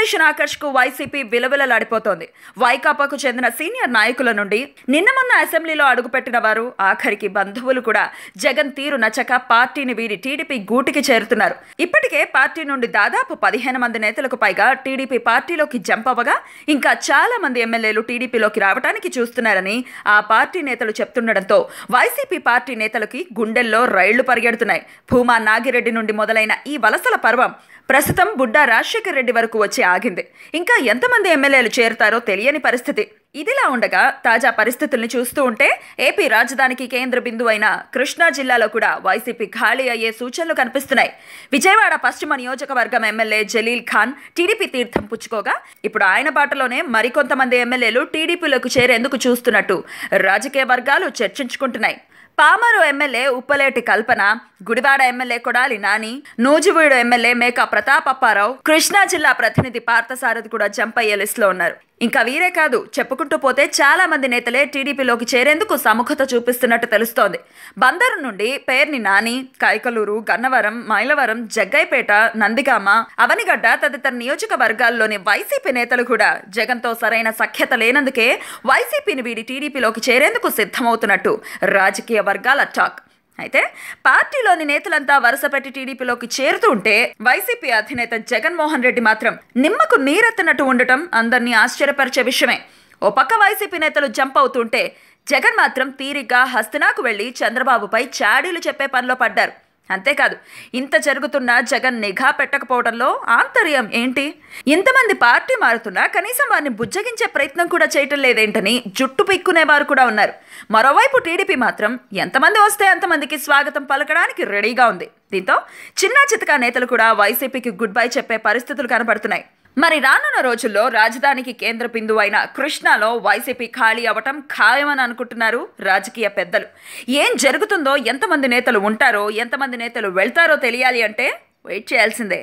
operation కు YCP విలవిలలాడిపోతోంది వైకాపాకు చెందిన senior నాయకుల నుండి నిన్న మొన్న అసెంబ్లీలో అడుగుపెట్టిన వారు ఆఖరికి బంధువులు కూడా జగన్ తీరు నచ్చక పార్టీని వీడి టీడీపీ గూటికి చేరుతున్నారు ఇప్పటికే పార్టీ నుండి దాదాపు పదిహేను మంది నేతలకు పైగా టీడీపీ పార్టీలోకి జంప్ అవ్వగా ఇంకా చాలా మంది ఎమ్మెల్యేలు టీడీపీలోకి రావడానికి చూస్తున్నారని ఆ పార్టీ నేతలు చెప్తుండటంతో వైసీపీ పార్టీ నేతలకి గుండెల్లో రైళ్లు పరిగెడుతున్నాయి భూమా నాగిరెడ్డి నుండి మొదలైన ఈ వలసల పర్వం ప్రస్తుతం బుడ్డా రాజశేఖర రెడ్డి వరకు వచ్చి ఆగింది ఇంకా ఎంతమంది ఎమ్మెల్యేలు చేరుతారో తెలియని పరిస్థితి ఇదిలా ఉండగా తాజా పరిస్థితుల్ని చూస్తూ ఉంటే ఏపీ రాజధానికి కేంద్ర బిందువు అయిన కృష్ణా జిల్లాలో కూడా వైసీపీ ఖాళీ అయ్యే సూచనలు కనిపిస్తున్నాయి విజయవాడ పశ్చిమ నియోజకవర్గం ఎమ్మెల్యే జలీల్ ఖాన్ టీడీపీ తీర్థం పుచ్చుకోగా ఇప్పుడు ఆయన బాటలోనే మరికొంతమంది ఎమ్మెల్యేలు టీడీపీలోకి చేరేందుకు చూస్తున్నట్టు రాజకీయ వర్గాలు చర్చించుకుంటున్నాయి Pamarru MLA Uppuleti Kalpana Gudivada MLA Kodali Nani Nuzvid MLA Meka Pratap Apparao Krishna జిల్లా ప్రతినిధి పార్థసారథి కూడా జంప్ అయ్యే లో ఉన్నారు ఇంకా వీరే కాదు చెప్పుకుంటూ పోతే చాలా మంది నేతలే టీడీపీలోకి చేరేందుకు సముఖత చూపిస్తున్నట్టు తెలుస్తోంది బందరు నుండి పేర్ని నాని కైకలూరు గన్నవరం మైలవరం జగ్గైపేట నందిగామ అవనిగడ్డ తదితర నియోజకవర్గాల్లోని వైసీపీ నేతలు కూడా జగన్తో సరైన సఖ్యత లేనందుకే వైసీపీని వీడి టీడీపీలోకి చేరేందుకు సిద్ధమవుతున్నట్టు రాజకీయ వర్గాల టాక్ అయితే పార్టీలోని నేతలంతా వరుసపెట్టి టీడీపీలోకి చేరుతుంటే వైసీపీ అధినేత జగన్మోహన్ రెడ్డి మాత్రం నిమ్మకు నీరెత్తనట్టు ఉండటం అందరినీ ఆశ్చర్యపరిచే విషయమే ఓ పక్క వైసీపీ నేతలు జంప్ అవుతుంటే జగన్ మాత్రం తీరిగ్గా హస్తనాకు వెళ్లి చంద్రబాబుపై చాడీలు చెప్పే పనిలో పడ్డారు అంతేకాదు ఇంత జరుగుతున్నా జగన్ నిఘా పెట్టకపోవడంలో ఆంతర్యం ఏంటి ఇంతమంది పార్టీ మారుతున్నా కనీసం వారిని బుజ్జగించే ప్రయత్నం కూడా చేయటం లేదేంటని జుట్టు పిక్కునేవారు కూడా ఉన్నారు మరోవైపు టీడీపీ మాత్రం ఎంతమంది వస్తే అంతమందికి స్వాగతం పలకడానికి రెడీగా ఉంది దీంతో చిన్న చితకా నేతలు కూడా వైసీపీకి గుడ్ బై చెప్పే పరిస్థితులు కనబడుతున్నాయి మరి రానున్న రోజుల్లో రాజధానికి కేంద్ర బిందువు అయిన కృష్ణాలో వైసీపీ ఖాళీ అవ్వటం ఖాయమని అనుకుంటున్నారు రాజకీయ పెద్దలు ఏం జరుగుతుందో ఎంతమంది నేతలు ఉంటారో ఎంతమంది నేతలు వెళ్తారో తెలియాలి అంటే వెయిట్ చేయాల్సిందే